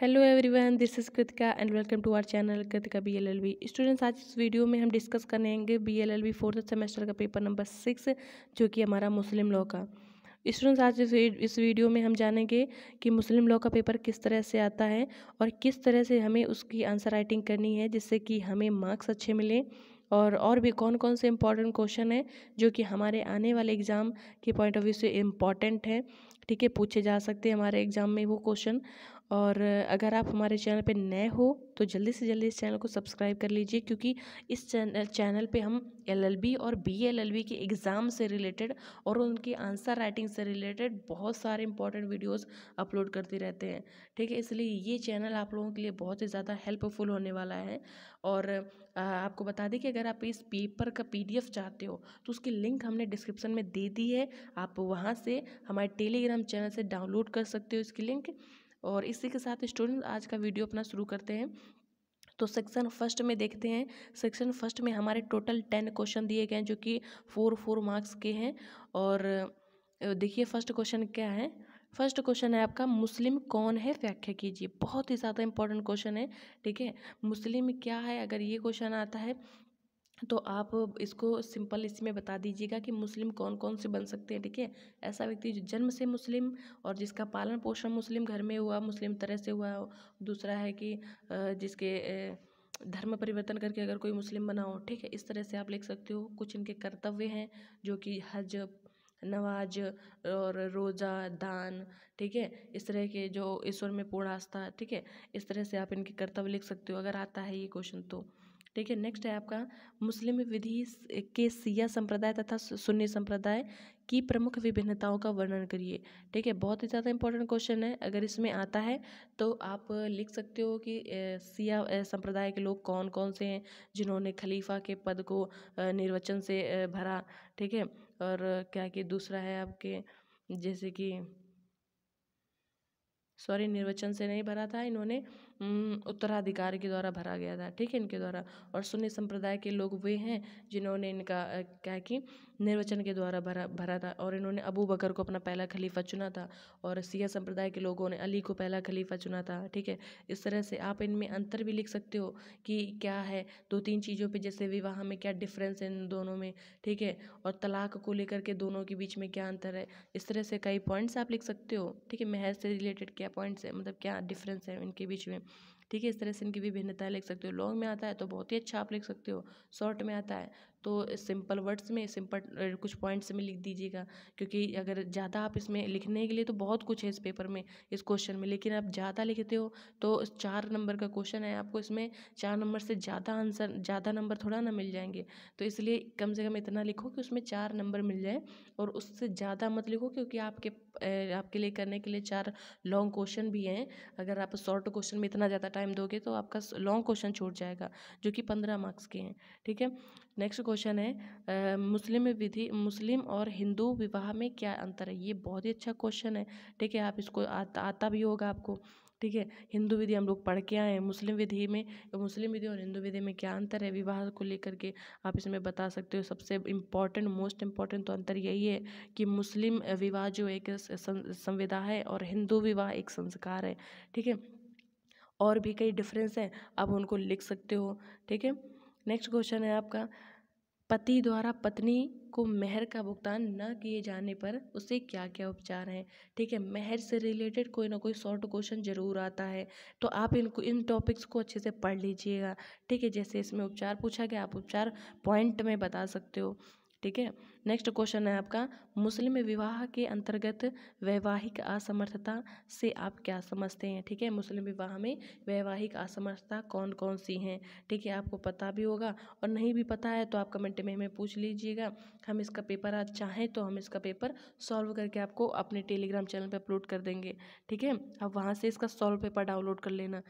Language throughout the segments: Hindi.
Hello everyone this is Kritika and welcome to our channel Kritika BLLB students आज इस वीडियो में हम डिस्कस करेंगे बीएलएलबी फोर्थ सेमेस्टर का पेपर नंबर सिक्स जो कि हमारा मुस्लिम लॉ का स्टूडेंट्स आज इस वीडियो में हम जानेंगे कि मुस्लिम लॉ का पेपर किस तरह से आता है और किस तरह से हमें उसकी आंसर राइटिंग करनी है जिससे कि हमें मार्क्स अच्छे मिलें और और भी कौन कौन से इम्पॉर्टेंट क्वेश्चन हैं जो कि हमारे आने वाले एग्ज़ाम के पॉइंट ऑफ व्यू से इम्पॉर्टेंट हैं ठीक है पूछे जा सकते हैं हमारे एग्ज़ाम में वो क्वेश्चन और अगर आप हमारे चैनल पे नए हो तो जल्दी से जल्दी इस चैनल को सब्सक्राइब कर लीजिए क्योंकि इस चैनल चैनल पे हम एलएलबी और बीएलएलबी के एग्ज़ाम से रिलेटेड और उनकी आंसर राइटिंग से रिलेटेड बहुत सारे इंपॉर्टेंट वीडियोस अपलोड करते रहते हैं ठीक है इसलिए ये चैनल आप लोगों के लिए बहुत ही ज़्यादा हेल्पफुल होने वाला है और आपको बता दें कि अगर आप इस पेपर का पी चाहते हो तो उसकी लिंक हमने डिस्क्रिप्सन में दे दी है आप वहाँ से हमारे टेलीग्राम चैनल से डाउनलोड कर सकते हो इसकी लिंक और इसी के साथ स्टूडेंट आज का वीडियो अपना शुरू करते हैं तो सेक्शन फर्स्ट में देखते हैं सेक्शन फर्स्ट में हमारे टोटल टेन क्वेश्चन दिए गए हैं जो कि फोर फोर मार्क्स के हैं और देखिए फर्स्ट क्वेश्चन क्या है फर्स्ट क्वेश्चन है आपका मुस्लिम कौन है व्याख्या कीजिए बहुत ही ज़्यादा इंपॉर्टेंट क्वेश्चन है ठीक है मुस्लिम क्या है अगर ये क्वेश्चन आता है तो आप इसको सिंपल इसमें बता दीजिएगा कि मुस्लिम कौन कौन से बन सकते हैं ठीक है ऐसा व्यक्ति जो जन्म से मुस्लिम और जिसका पालन पोषण मुस्लिम घर में हुआ मुस्लिम तरह से हुआ दूसरा है कि जिसके धर्म परिवर्तन करके अगर कोई मुस्लिम बना हो ठीक है इस तरह से आप लिख सकते हो कुछ इनके कर्तव्य हैं जो कि हज नवाज़ और रोज़ा दान ठीक है इस तरह के जो ईश्वर में पूर्ण आस्था ठीक है इस तरह से आप इनके कर्तव्य लिख सकते हो अगर आता है ये क्वेश्चन तो ठीक है नेक्स्ट है आपका मुस्लिम विधि के सिया संप्रदाय तथा सुन्नी संप्रदाय की प्रमुख विभिन्नताओं का वर्णन करिए ठीक है बहुत ही ज़्यादा इंपॉर्टेंट क्वेश्चन है अगर इसमें आता है तो आप लिख सकते हो कि सिया संप्रदाय के लोग कौन कौन से हैं जिन्होंने खलीफा के पद को निर्वचन से भरा ठीक है और क्या कि दूसरा है आपके जैसे कि सॉरी निर्वचन से नहीं भरा था इन्होंने उत्तराधिकार के द्वारा भरा गया था ठीक है इनके द्वारा और सुन्नी संप्रदाय के लोग वे हैं जिन्होंने इनका क्या है कि निर्वचन के द्वारा भरा भरा था और इन्होंने अबू बकर को अपना पहला खलीफा चुना था और सिया संप्रदाय के लोगों ने अली को पहला खलीफा चुना था ठीक है इस तरह से आप इनमें अंतर भी लिख सकते हो कि क्या है दो तीन चीज़ों पर जैसे विवाह में क्या डिफरेंस है इन दोनों में ठीक है और तलाक को लेकर के दोनों के बीच में क्या अंतर है इस तरह से कई पॉइंट्स आप लिख सकते हो ठीक है महज से रिलेटेड क्या पॉइंट्स है मतलब क्या डिफरेंस है इनके बीच में ठीक है इस तरह से इनकी विभिन्नताएँ लिख सकते हो लॉन्ग में आता है तो बहुत ही अच्छा आप लिख सकते हो शॉर्ट में आता है तो सिंपल वर्ड्स में सिंपल कुछ पॉइंट्स में लिख दीजिएगा क्योंकि अगर ज़्यादा आप इसमें लिखने के लिए तो बहुत कुछ है इस पेपर में इस क्वेश्चन में लेकिन आप ज़्यादा लिखते हो तो चार नंबर का क्वेश्चन है आपको इसमें चार नंबर से ज़्यादा आंसर ज़्यादा नंबर थोड़ा ना मिल जाएंगे तो इसलिए कम से कम इतना लिखो कि उसमें चार नंबर मिल जाए और उससे ज़्यादा मत लिखो क्योंकि आपके आपके लिए करने के लिए चार लॉन्ग क्वेश्चन भी हैं अगर आप शॉर्ट क्वेश्चन में इतना ज़्यादा टाइम दोगे तो आपका लॉन्ग क्वेश्चन छूट जाएगा जो कि पंद्रह मार्क्स के हैं ठीक है नेक्स्ट क्वेश्चन है मुस्लिम विधि मुस्लिम और हिंदू विवाह में क्या अंतर है ये बहुत ही अच्छा क्वेश्चन है ठीक है आप इसको आता आता भी होगा आपको ठीक है हिंदू विधि हम लोग पढ़ के आए हैं मुस्लिम विधि में मुस्लिम विधि और हिंदू विधि में क्या अंतर है विवाह को लेकर के आप इसमें बता सकते हो सबसे इम्पॉर्टेंट मोस्ट इम्पॉर्टेंट तो अंतर यही है कि मुस्लिम विवाह जो एक संविधा है और हिंदू विवाह एक संस्कार है ठीक है और भी कई डिफरेंस हैं आप उनको लिख सकते हो ठीक है नेक्स्ट क्वेश्चन है आपका पति द्वारा पत्नी को मेहर का भुगतान न किए जाने पर उसे क्या क्या उपचार हैं ठीक है मेहर से रिलेटेड कोई ना कोई शॉर्ट क्वेश्चन जरूर आता है तो आप इनको इन टॉपिक्स को अच्छे से पढ़ लीजिएगा ठीक है जैसे इसमें उपचार पूछा गया आप उपचार पॉइंट में बता सकते हो ठीक है नेक्स्ट क्वेश्चन है आपका मुस्लिम विवाह के अंतर्गत वैवाहिक असमर्थता से आप क्या समझते हैं ठीक है मुस्लिम विवाह में वैवाहिक असमर्थता कौन कौन सी हैं ठीक है आपको पता भी होगा और नहीं भी पता है तो आप कमेंट में हमें पूछ लीजिएगा हम इसका पेपर आज चाहें तो हम इसका पेपर सॉल्व करके आपको अपने टेलीग्राम चैनल पर अपलोड कर देंगे ठीक है आप वहाँ से इसका सॉल्व पेपर डाउनलोड कर लेना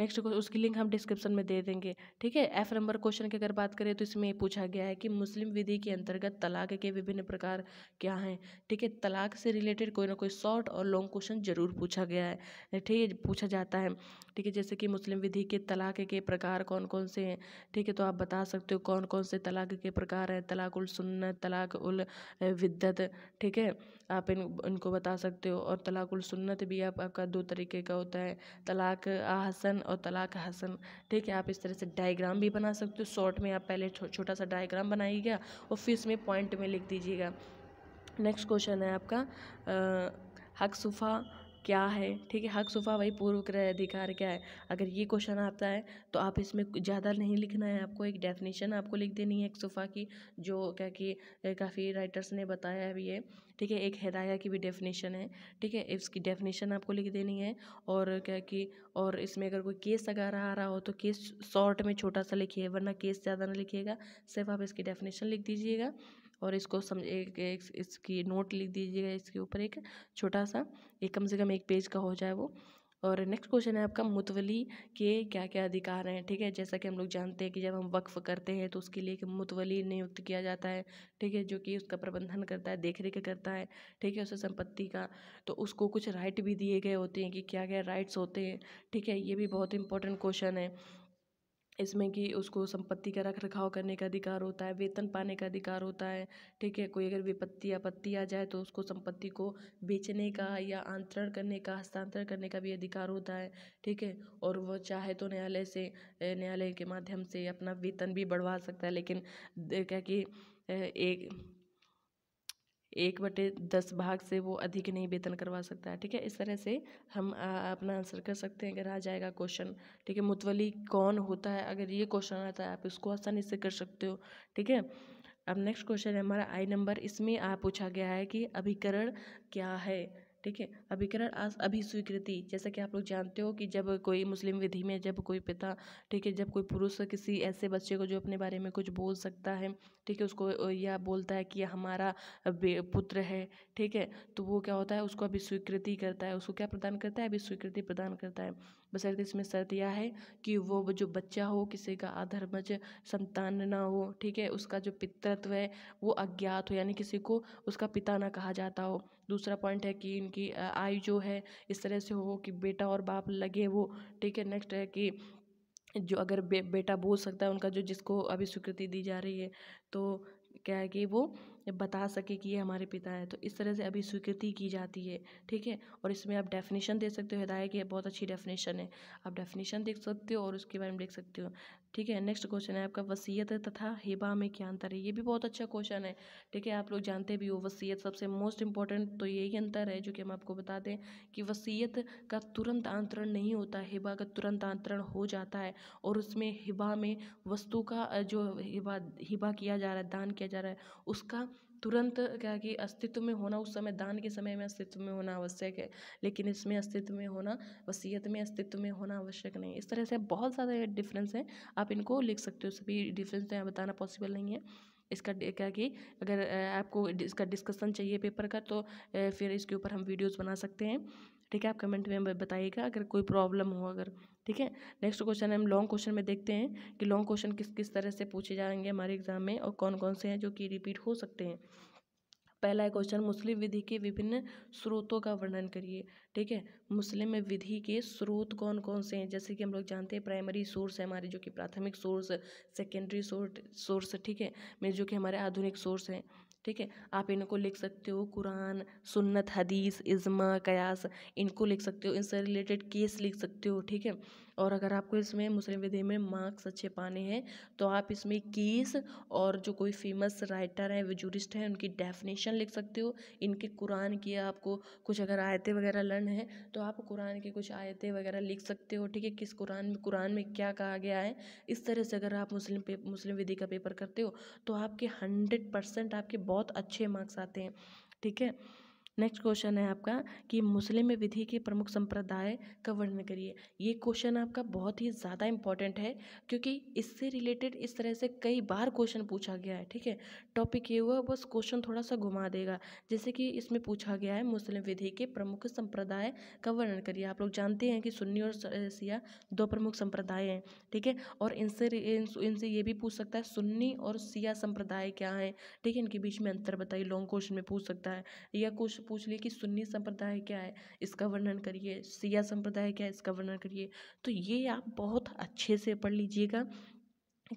नेक्स्ट उसकी लिंक हम डिस्क्रिप्शन में दे देंगे ठीक है एफ नंबर क्वेश्चन की अगर बात करें तो इसमें पूछा गया है कि मुस्लिम विधि के अंतर्गत तलाक के विभिन्न प्रकार क्या हैं ठीक है तलाक से रिलेटेड कोई ना कोई शॉर्ट और लॉन्ग क्वेश्चन जरूर पूछा गया है ठीक है पूछा जाता है ठीक है जैसे कि मुस्लिम विधि के तलाक के प्रकार कौन कौन से हैं ठीक है तो आप बता सकते हो कौन कौन से तलाक के प्रकार हैं तलाक उल सुन्नत तलाक उल विद्दत ठीक है आप इन इनको बता सकते हो और तलाक उल सुन्नत भी आप आपका दो तरीके का होता है तलाक आहसन और तलाक हसन ठीक है आप इस तरह से डायग्राम भी बना सकते हो शॉर्ट में आप पहले छो, छोटा सा डायग्राम बनाइएगा और फिर इसमें पॉइंट में लिख दीजिएगा नेक्स्ट क्वेश्चन है आपका हक सुफा क्या है ठीक है हक सुफा वही पूर्व क्रय अधिकार क्या है अगर ये क्वेश्चन आता है तो आप इसमें ज़्यादा नहीं लिखना है आपको एक डेफिनेशन आपको लिख देनी है एक सुफा की जो क्या कि काफ़ी राइटर्स ने बताया है भी है ठीक है एक हदाया की भी डेफिनेशन है ठीक है इसकी डेफिनेशन आपको लिख देनी है और क्या कि और इसमें अगर कोई केस अगर आ रहा हो तो केस शॉर्ट में छोटा सा लिखिए वरना केस ज़्यादा ना लिखिएगा सिर्फ आप इसकी डेफिनेशन लिख दीजिएगा और इसको समझ एक, एक इसकी नोट लिख दीजिएगा इसके ऊपर एक छोटा सा एक कम से कम एक पेज का हो जाए वो और नेक्स्ट क्वेश्चन है आपका मुतवली के क्या क्या अधिकार हैं ठीक है जैसा कि हम लोग जानते हैं कि जब हम वक्फ करते हैं तो उसके लिए एक मुतवली नियुक्त किया जाता है ठीक है जो कि उसका प्रबंधन करता है देख रेख करता है ठीक है उसे संपत्ति का तो उसको कुछ राइट भी दिए गए होते हैं कि क्या क्या राइट्स होते हैं ठीक है ये भी बहुत इंपॉर्टेंट क्वेश्चन है इसमें कि उसको संपत्ति का रख रखाव करने का अधिकार होता है वेतन पाने का अधिकार होता है ठीक है कोई अगर विपत्ति आपत्ति आ जाए तो उसको संपत्ति को बेचने का या अंतरण करने का हस्तांतरण करने का भी अधिकार होता है ठीक है और वह चाहे तो न्यायालय से न्यायालय के माध्यम से अपना वेतन भी बढ़वा सकता है लेकिन क्या कि एक एक बटे दस भाग से वो अधिक नहीं वेतन करवा सकता है ठीक है इस तरह से हम आ, अपना आंसर कर सकते हैं अगर आ जाएगा क्वेश्चन ठीक है मुतवली कौन होता है अगर ये क्वेश्चन आता है आप इसको आसानी से कर सकते हो ठीक है अब नेक्स्ट क्वेश्चन है हमारा आई नंबर इसमें आ पूछा गया है कि अभिकरण क्या है ठीक है अभिकरण अभिस्वीकृति जैसा कि आप लोग जानते हो कि जब कोई मुस्लिम विधि में जब कोई पिता ठीक है जब कोई पुरुष किसी ऐसे बच्चे को जो अपने बारे में कुछ बोल सकता है ठीक है उसको या बोलता है कि हमारा पुत्र है ठीक है तो वो क्या होता है उसको अभिस्वीकृति करता है उसको क्या प्रदान करता है अभिस्वीकृति प्रदान करता है बशर्ते इसमें शर्त यह है कि वो जो बच्चा हो किसी का आधर्मज संतान ना हो ठीक है उसका जो पितृत्व है वो अज्ञात हो यानी किसी को उसका पिता ना कहा जाता हो दूसरा पॉइंट है कि इनकी आय जो है इस तरह से हो कि बेटा और बाप लगे वो ठीक है नेक्स्ट है कि जो अगर बे, बेटा बोल सकता है उनका जो जिसको अभी स्वीकृति दी जा रही है तो क्या है कि वो बता सके कि ये हमारे पिता है तो इस तरह से अभी स्वीकृति की जाती है ठीक है और इसमें आप डेफिनेशन दे सकते हो हिदायत की बहुत अच्छी डेफिनेशन है आप डेफिनेशन देख सकते हो और उसके बारे में देख सकते हो ठीक है नेक्स्ट क्वेश्चन है आपका वसीयत तथा हिबा में क्या अंतर है ये भी बहुत अच्छा क्वेश्चन है ठीक है आप लोग जानते भी हो वसीयत सबसे मोस्ट इंपॉर्टेंट तो यही अंतर है जो कि हम आपको बता दें कि वसीयत का तुरंत आंतरण नहीं होता हिबा का तुरंत आंतरण हो जाता है और उसमें हिबा में वस्तु का जो हिबा हिबा किया जा रहा है दान किया जा रहा है उसका तुरंत क्या कि अस्तित्व में होना उस समय दान के समय में अस्तित्व में होना आवश्यक है लेकिन इसमें अस्तित्व में होना वसीयत में अस्तित्व में होना आवश्यक नहीं इस तरह से बहुत सारे डिफरेंस हैं आप इनको लिख सकते हो सभी डिफरेंस तो यहाँ बताना पॉसिबल नहीं है इसका क्या कि अगर आपको इसका डिस्कसन चाहिए पेपर का तो फिर इसके ऊपर हम वीडियोस बना सकते हैं ठीक है आप कमेंट में बताइएगा अगर कोई प्रॉब्लम हो अगर ठीक है नेक्स्ट क्वेश्चन हम लॉन्ग क्वेश्चन में देखते हैं कि लॉन्ग क्वेश्चन किस किस तरह से पूछे जाएंगे हमारे एग्जाम में और कौन कौन से हैं जो कि रिपीट हो सकते हैं पहला क्वेश्चन मुस्लिम विधि के विभिन्न स्रोतों का वर्णन करिए ठीक है मुस्लिम विधि के स्रोत कौन कौन से हैं जैसे कि हम लोग जानते हैं प्राइमरी सोर्स है हमारे जो कि प्राथमिक सोर्स सेकेंडरी सोर्स ठीक है मेरे जो कि हमारे आधुनिक सोर्स हैं ठीक है आप इनको लिख सकते हो कुरान सुन्नत हदीस इजमा कयास इनको लिख सकते हो इनसे रिलेटेड केस लिख सकते हो ठीक है और अगर आपको इसमें मुस्लिम विधि में मार्क्स अच्छे पाने हैं तो आप इसमें कीस और जो कोई फेमस राइटर है जूरिस्ट हैं उनकी डेफिनेशन लिख सकते हो इनके कुरान की आपको कुछ अगर आयतें वगैरह लर्न है तो आप कुरान की कुछ आयतें वगैरह लिख सकते हो ठीक है किस कुरान में कुरान में क्या कहा गया है इस तरह से अगर आप मुस्लिम मुस्लिम विधि का पेपर करते हो तो आपके हंड्रेड परसेंट आपके बहुत अच्छे मार्क्स आते हैं ठीक है नेक्स्ट क्वेश्चन है आपका कि मुस्लिम विधि के प्रमुख संप्रदाय का वर्णन करिए ये क्वेश्चन आपका बहुत ही ज़्यादा इंपॉर्टेंट है क्योंकि इससे रिलेटेड इस तरह से कई बार क्वेश्चन पूछा गया है ठीक है टॉपिक ये हुआ बस क्वेश्चन थोड़ा सा घुमा देगा जैसे कि इसमें पूछा गया है मुस्लिम विधि के प्रमुख संप्रदाय का वर्णन करिए आप लोग जानते हैं कि सुन्नी और सिया दो प्रमुख संप्रदाय हैं ठीक है और इनसे इनसे ये भी पूछ सकता है सुन्नी और सिया संप्रदाय क्या है ठीक है इनके बीच में अंतर बताइए लॉन्ग क्वेश्चन में पूछ सकता है या कुछ पूछ लिया कि सुन्नी संप्रदाय क्या है इसका वर्णन करिए सिया संप्रदाय क्या है इसका वर्णन करिए तो ये आप बहुत अच्छे से पढ़ लीजिएगा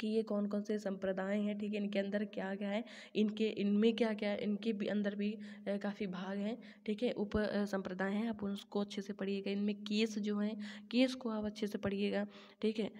कि ये कौन कौन से संप्रदाय हैं ठीक है इनके अंदर क्या क्या है इनके इनमें क्या क्या है इनके भी अंदर भी काफ़ी भाग हैं ठीक है उप संप्रदाय हैं आप उसको अच्छे से पढ़िएगा इनमें केस जो हैं केस को आप अच्छे से पढ़िएगा ठीक है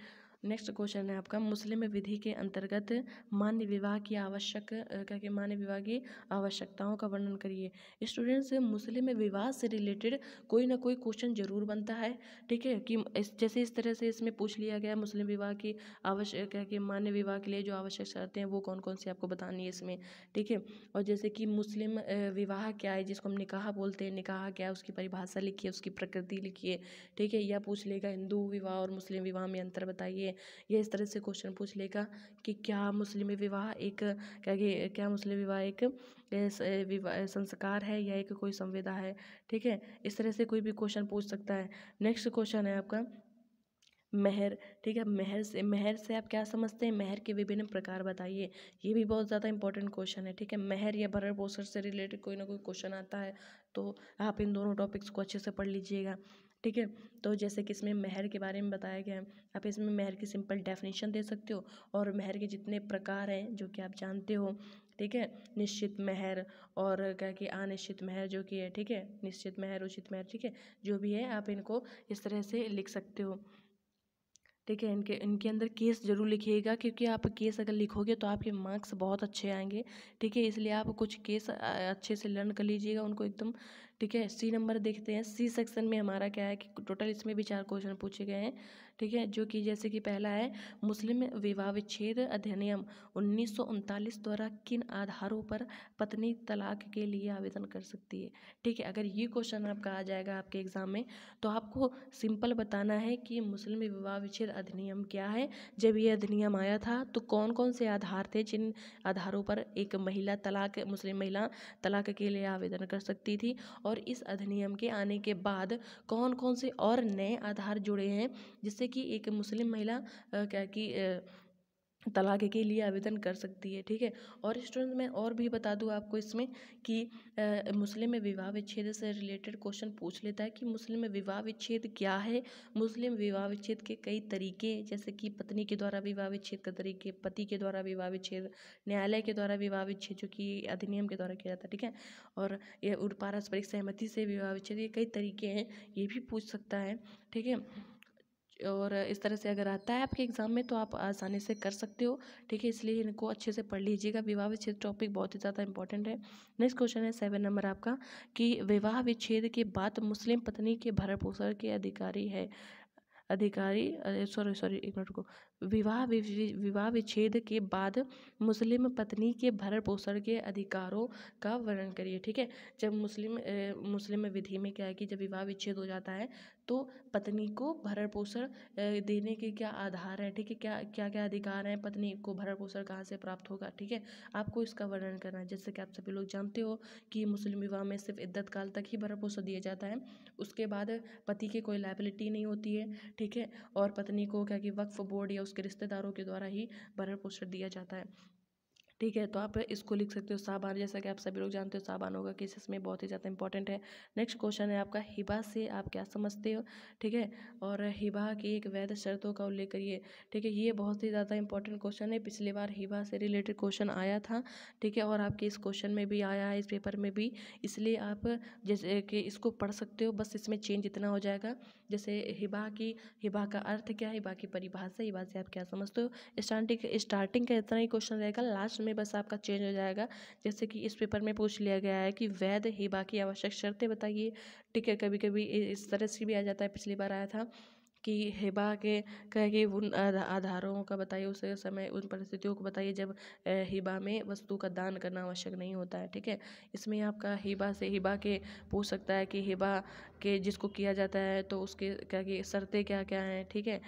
नेक्स्ट क्वेश्चन है आपका मुस्लिम विधि के अंतर्गत मान्य विवाह की आवश्यक क्या कि मान्य विवाह की आवश्यकताओं का वर्णन करिए स्टूडेंट्स मुस्लिम विवाह से रिलेटेड कोई ना कोई क्वेश्चन जरूर बनता है ठीक है कि इस जैसे इस तरह से इसमें पूछ लिया गया मुस्लिम विवाह की आवश्यक क्या कि मान्य विवाह के लिए जो आवश्यक शर्तें हैं वो कौन कौन सी आपको बतानी है इसमें ठीक है और जैसे कि मुस्लिम विवाह क्या है जिसको हम निकाह बोलते हैं निकाह क्या है उसकी परिभाषा लिखिए उसकी प्रकृति लिखिए ठीक है या पूछ लेगा हिंदू विवाह और मुस्लिम विवाह में अंतर बताइए या इस तरह से क्वेश्चन पूछ लेगा कि क्या मुस्लिम विवाह एक क्या क्या मुस्लिम विवाह एक संस्कार है या एक कोई संविदा है ठीक है इस तरह से कोई भी क्वेश्चन पूछ सकता है नेक्स्ट क्वेश्चन है आपका महर ठीक है महर से महर से आप क्या समझते हैं महर के विभिन्न प्रकार बताइए ये भी बहुत ज़्यादा इंपॉर्टेंट क्वेश्चन है ठीक है महर या भरण पोषण से रिलेटेड कोई ना कोई क्वेश्चन आता है तो आप इन दोनों टॉपिक्स को अच्छे से पढ़ लीजिएगा ठीक है तो जैसे कि इसमें मेहर के बारे में बताया गया है आप इसमें मेहर की सिंपल डेफिनेशन दे सकते हो और मेहर के जितने प्रकार हैं जो कि आप जानते हो ठीक है निश्चित मेहर और क्या कि अनिश्चित मेहर जो कि है ठीक है निश्चित मेहर उचित मेहर ठीक है जो भी है आप इनको इस तरह से लिख सकते हो ठीक है इनके इनके अंदर केस जरूर लिखिएगा क्योंकि आप केस अगर लिखोगे तो आपके मार्क्स बहुत अच्छे आएंगे ठीक है इसलिए आप कुछ केस अच्छे से लर्न कर लीजिएगा उनको एकदम ठीक है सी नंबर देखते हैं सी सेक्शन में हमारा क्या है कि टोटल इसमें भी चार क्वेश्चन पूछे गए हैं ठीक है जो कि जैसे कि पहला है मुस्लिम विवाह विच्छेद अधिनियम उन्नीस द्वारा किन आधारों पर पत्नी तलाक के लिए आवेदन कर सकती है ठीक है अगर ये क्वेश्चन आपका आ जाएगा आपके एग्ज़ाम में तो आपको सिंपल बताना है कि मुस्लिम विवाह विच्छेद अधिनियम क्या है जब ये अधिनियम आया था तो कौन कौन से आधार थे जिन आधारों पर एक महिला तलाक मुस्लिम महिला तलाक के लिए आवेदन कर सकती थी और इस अधिनियम के आने के बाद कौन कौन से और नए आधार जुड़े हैं जिससे कि एक मुस्लिम महिला क्या कि तलाक के लिए आवेदन कर सकती है ठीक है और स्टूडेंट मैं और भी बता दूँ आपको इसमें कि मुस्लिम में विवाह विच्छेद से रिलेटेड क्वेश्चन पूछ लेता है कि मुस्लिम में विवाह विच्छेद क्या है मुस्लिम विवाह विच्छेद के कई तरीके जैसे कि पत्नी के द्वारा विवाह विच्छेद का तरीके पति के द्वारा विवाह विच्छेद न्यायालय के द्वारा विवाह विच्छेद जो कि अधिनियम के द्वारा किया जाता है ठीक है और ये पारस्परिक सहमति से विवाह विच्छेद ये कई तरीके हैं ये भी पूछ सकता है ठीक है और इस तरह से अगर आता है आपके एग्ज़ाम में तो आप आसानी से कर सकते हो ठीक है इसलिए इनको अच्छे से पढ़ लीजिएगा विवाह विच्छेद टॉपिक बहुत ही ज़्यादा इंपॉर्टेंट है नेक्स्ट क्वेश्चन है सेवन नंबर आपका कि विवाह विच्छेद के बाद मुस्लिम पत्नी के भरण पोषण के अधिकारी है अधिकारी सॉरी सॉरी एक मिनट को विवाह विवाह विच्छेद के बाद मुस्लिम पत्नी के भरण पोषण के अधिकारों का वर्णन करिए ठीक है जब मुस्लिम मुस्लिम विधि में क्या है कि जब विवाह विच्छेद हो जाता है तो पत्नी को भरण पोषण देने के क्या आधार है ठीक है क्या क्या क्या अधिकार हैं पत्नी को भरण पोषण कहाँ से प्राप्त होगा ठीक है आपको इसका वर्णन करना है जैसे कि आप सभी लोग जानते हो कि मुस्लिम विवाह में सिर्फ इद्दत काल तक ही भरण पोषण दिया जाता है उसके बाद पति की कोई लाइबिलिटी नहीं होती है ठीक है और पत्नी को क्या कि वक्फ बोर्ड या उसके रिश्तेदारों के द्वारा ही भरण पोषण दिया जाता है ठीक है तो आप इसको लिख सकते हो साबान जैसा कि आप सभी लोग जानते हो साबान होगा केसेस में बहुत ही ज़्यादा इंपॉर्टेंट है नेक्स्ट क्वेश्चन है आपका हिबा से आप क्या समझते हो ठीक है और हिबा की एक वैध शर्तों का उल्लेख करिए ठीक है ये बहुत ही ज़्यादा इंपॉर्टेंट क्वेश्चन है पिछली बार हिबा से रिलेटेड क्वेश्चन आया था ठीक है और आपके इस क्वेश्चन में भी आया है इस पेपर में भी इसलिए आप जैसे कि इसको पढ़ सकते हो बस इसमें चेंज इतना हो जाएगा जैसे हिबा की हिबा का अर्थ क्या है हिबा की परिभाषा हिबा से आप क्या समझते हो स्टार्टिंग स्टार्टिंग का इतना ही क्वेश्चन रहेगा लास्ट में बस आपका चेंज हो जाएगा जैसे कि इस पेपर में पूछ लिया गया है कि वैध ही बाकी आवश्यक शर्तें बताइए ठीक है कभी कभी इस तरह से भी आ जाता है पिछली बार आया था कि हिबा के कह के उन आधारों का बताइए उस समय उन परिस्थितियों को बताइए जब हिबा में वस्तु का दान करना आवश्यक नहीं होता है ठीक है इसमें आपका हिबा से हिबा के पूछ सकता है कि हिबा के जिसको किया जाता है तो उसके क्या कि शर्तें क्या क्या हैं ठीक है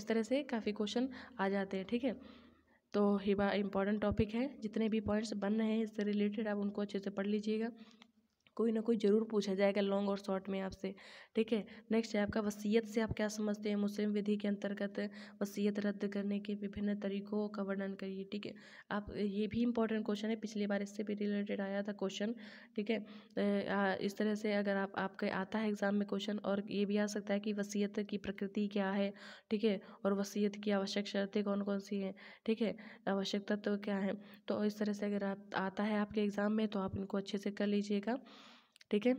इस तरह से काफ़ी क्वेश्चन आ जाते हैं ठीक है तो हिबा इम्पॉर्टेंट टॉपिक है जितने भी पॉइंट्स बन रहे हैं इससे रिलेटेड आप उनको अच्छे से पढ़ लीजिएगा कोई ना कोई ज़रूर पूछा जाएगा लॉन्ग और शॉर्ट में आपसे ठीक है नेक्स्ट है आपका वसीयत से आप क्या समझते हैं मुस्लिम विधि के अंतर्गत वसीयत रद्द करने के विभिन्न तरीकों का वर्णन करिए ठीक है आप ये भी इंपॉर्टेंट क्वेश्चन है पिछली बार इससे भी रिलेटेड आया था क्वेश्चन ठीक है इस तरह से अगर आप आपके आता है एग्ज़ाम में क्वेश्चन और ये भी आ सकता है कि वसीयत की प्रकृति क्या है ठीक है और वसीयत की आवश्यक शर्तें कौन कौन सी हैं ठीक है आवश्यक तत्व क्या है तो इस तरह से अगर आप आता है आपके एग्ज़ाम में तो आप इनको अच्छे से कर लीजिएगा ठीक है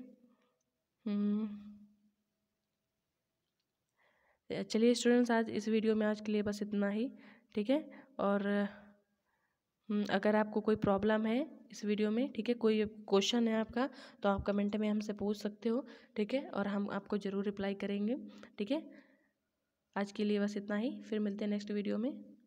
हम्म। चलिए स्टूडेंट्स आज इस वीडियो में आज के लिए बस इतना ही ठीक है और हम्म, अगर आपको कोई प्रॉब्लम है इस वीडियो में ठीक है कोई क्वेश्चन है आपका तो आप कमेंट में हमसे पूछ सकते हो ठीक है और हम आपको ज़रूर रिप्लाई करेंगे ठीक है आज के लिए बस इतना ही फिर मिलते हैं नेक्स्ट वीडियो में